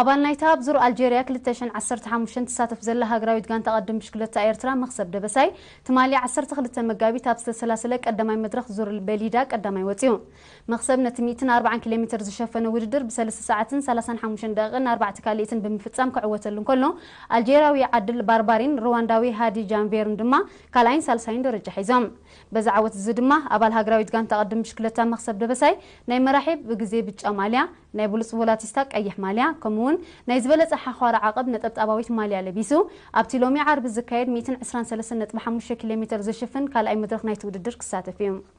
أبان نيتاب زور ألجيريا كلتشن عصر تحاموشن تساتف زل لها غراويد غان تقدم بشكلة إيرترا مخصب دبساي تمالي عصر تخلط المقابي تاب سلاسلك قدامي مدرخ زور البليداك قدامي وطيون مخصب نتميتن 4 كيلومتر زشفن وردر بسلس ساعتن سلاسان حاموشن داغن 4 تكاليتن بمفتسام كعوة اللون كلو ألجيراوي عدل باربارين روانداوي هادي جانبيرن دما كالاين سلساين درجة حيزام بزا عوت زدما أبال ها غراويد غان تقدم بشكلة مخصب دبساي نايم راحي بجزي بيتش أماليا نايبولس ولاتيستاك أيح ماليا كمون كمون نايز بلس أحاخوار عقب نتب تأباويت مالي على بيسو أبتلومي عرب الزكايد ميتن عسران سلسل نتبحة مشكلة متر زشفن كالأي مدرخ نايتو ددرك ساتفيهم